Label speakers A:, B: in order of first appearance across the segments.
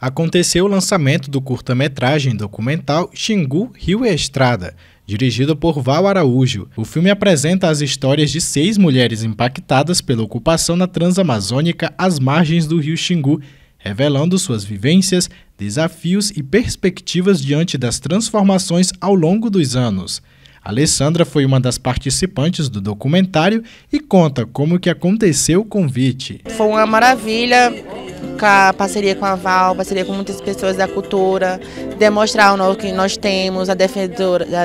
A: aconteceu o lançamento do curta-metragem documental Xingu Rio e Estrada, dirigido por Val Araújo. O filme apresenta as histórias de seis mulheres impactadas pela ocupação na Transamazônica às margens do rio Xingu, revelando suas vivências, desafios e perspectivas diante das transformações ao longo dos anos. Alessandra foi uma das participantes do documentário e conta como que aconteceu o convite.
B: Foi uma maravilha trocar parceria com a Val, parceria com muitas pessoas da cultura, demonstrar o que nós temos, a, defendora, a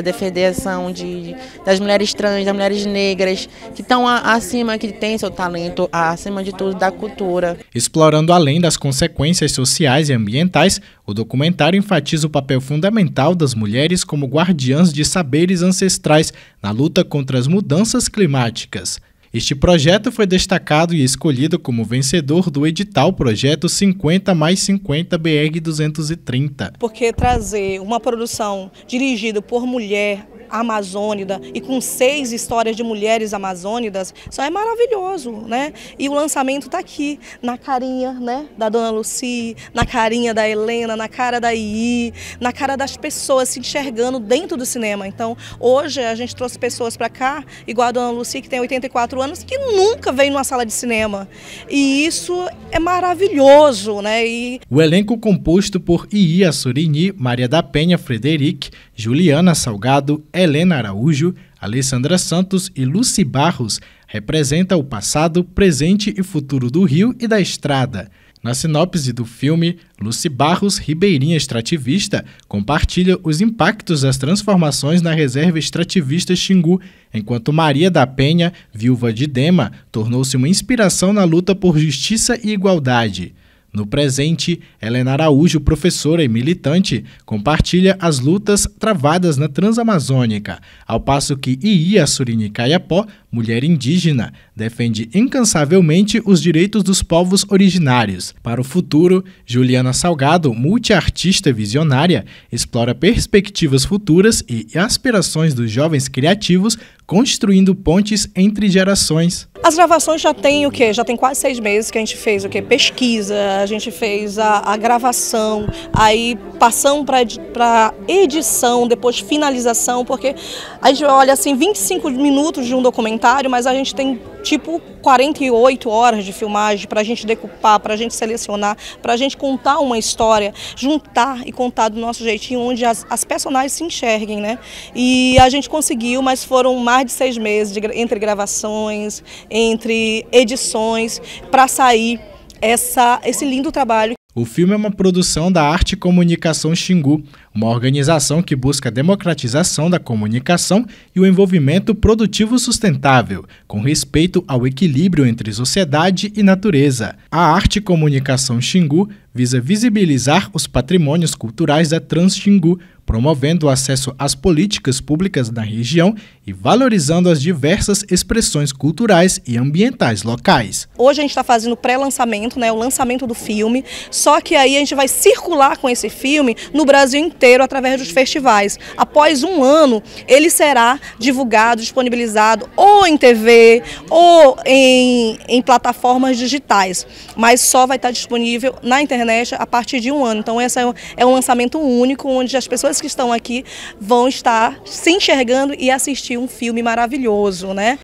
B: de, das mulheres trans, das mulheres negras, que estão acima, que têm seu talento, acima de tudo, da cultura.
A: Explorando além das consequências sociais e ambientais, o documentário enfatiza o papel fundamental das mulheres como guardiãs de saberes ancestrais na luta contra as mudanças climáticas. Este projeto foi destacado e escolhido como vencedor do edital Projeto 50 mais 50 BR 230.
B: Porque trazer uma produção dirigida por mulher amazônida e com seis histórias de mulheres amazônidas, só é maravilhoso, né? E o lançamento está aqui, na carinha né, da Dona Lucy, na carinha da Helena, na cara da II, na cara das pessoas se enxergando dentro do cinema. Então, hoje a gente trouxe pessoas para cá, igual a Dona Lucy, que tem 84 anos, que nunca veio numa sala de cinema. E isso é maravilhoso, né? E...
A: O elenco composto por II Assurini, Maria da Penha Frederic, Juliana Salgado, é Helena Araújo, Alessandra Santos e Luci Barros representa o passado, presente e futuro do rio e da estrada. Na sinopse do filme, Luci Barros, ribeirinha extrativista, compartilha os impactos das transformações na reserva extrativista Xingu, enquanto Maria da Penha, viúva de Dema, tornou-se uma inspiração na luta por justiça e igualdade. No presente, Helena Araújo, professora e militante, compartilha as lutas travadas na Transamazônica, ao passo que Iia Surini Kayapó, mulher indígena, defende incansavelmente os direitos dos povos originários. Para o futuro, Juliana Salgado, multiartista visionária, explora perspectivas futuras e aspirações dos jovens criativos construindo pontes entre gerações.
B: As gravações já têm o quê? Já tem quase seis meses que a gente fez o quê? Pesquisa, a gente fez a, a gravação, aí passamos para edição, depois finalização, porque a gente olha assim 25 minutos de um documentário, mas a gente tem tipo 48 horas de filmagem para a gente decupar, para a gente selecionar, para a gente contar uma história, juntar e contar do nosso jeitinho, onde as, as, personagens se enxerguem, né? E a gente conseguiu, mas foram mais de seis meses de, entre gravações, entre edições, para sair essa, esse lindo trabalho.
A: O filme é uma produção da Arte Comunicação Xingu, uma organização que busca a democratização da comunicação e o envolvimento produtivo sustentável, com respeito ao equilíbrio entre sociedade e natureza. A Arte Comunicação Xingu visa visibilizar os patrimônios culturais da Trans Xingu, promovendo o acesso às políticas públicas da região e valorizando as diversas expressões culturais e ambientais locais.
B: Hoje a gente está fazendo o pré-lançamento, né, o lançamento do filme, só que aí a gente vai circular com esse filme no Brasil inteiro através dos festivais. Após um ano, ele será divulgado, disponibilizado ou em TV ou em, em plataformas digitais, mas só vai estar disponível na internet a partir de um ano. Então esse é um, é um lançamento único onde as pessoas pessoas que estão aqui vão estar se enxergando e assistir um filme maravilhoso, né?